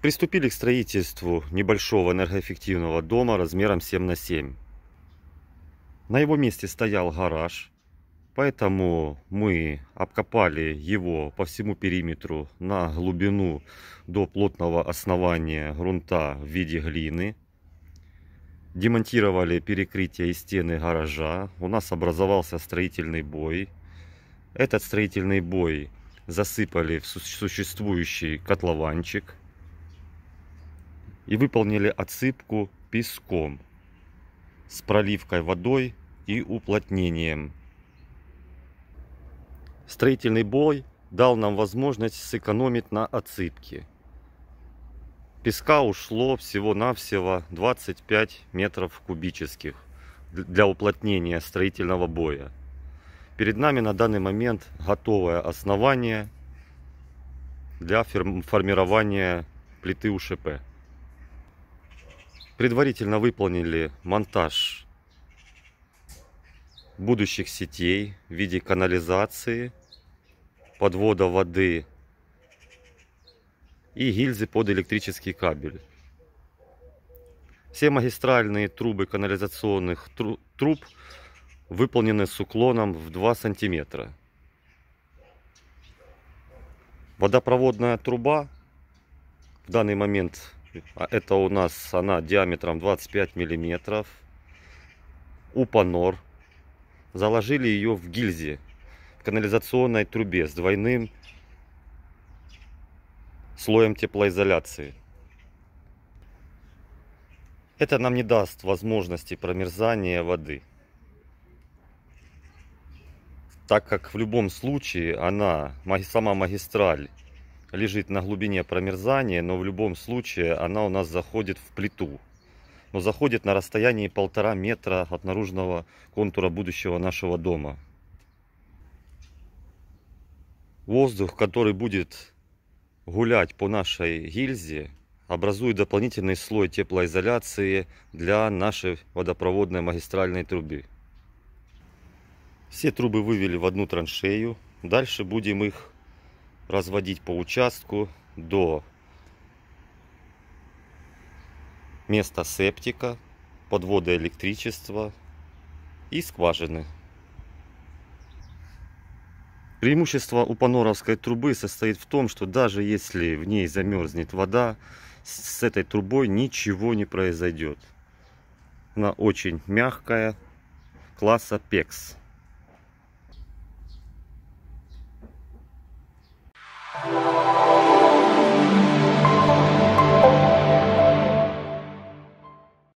Приступили к строительству небольшого энергоэффективного дома размером 7 на 7. На его месте стоял гараж, поэтому мы обкопали его по всему периметру на глубину до плотного основания грунта в виде глины демонтировали перекрытия и стены гаража. У нас образовался строительный бой. Этот строительный бой засыпали в существующий котлованчик и выполнили отсыпку песком с проливкой водой и уплотнением. Строительный бой дал нам возможность сэкономить на отсыпке песка ушло всего-навсего 25 метров кубических для уплотнения строительного боя. Перед нами на данный момент готовое основание для формирования плиты УШП. Предварительно выполнили монтаж будущих сетей в виде канализации, подвода воды и гильзы под электрический кабель. Все магистральные трубы канализационных труб выполнены с уклоном в 2 сантиметра. Водопроводная труба в данный момент, а это у нас она диаметром 25 миллиметров. Упанор. Заложили ее в гильзе в канализационной трубе с двойным слоем теплоизоляции. Это нам не даст возможности промерзания воды. Так как в любом случае она, сама магистраль, лежит на глубине промерзания, но в любом случае она у нас заходит в плиту. Но заходит на расстоянии полтора метра от наружного контура будущего нашего дома. Воздух, который будет гулять по нашей гильзе, образует дополнительный слой теплоизоляции для нашей водопроводной магистральной трубы. Все трубы вывели в одну траншею. Дальше будем их разводить по участку до места септика, подвода электричества и скважины. Преимущество у паноровской трубы состоит в том, что даже если в ней замерзнет вода, с этой трубой ничего не произойдет. Она очень мягкая, класса PEX. Thank you.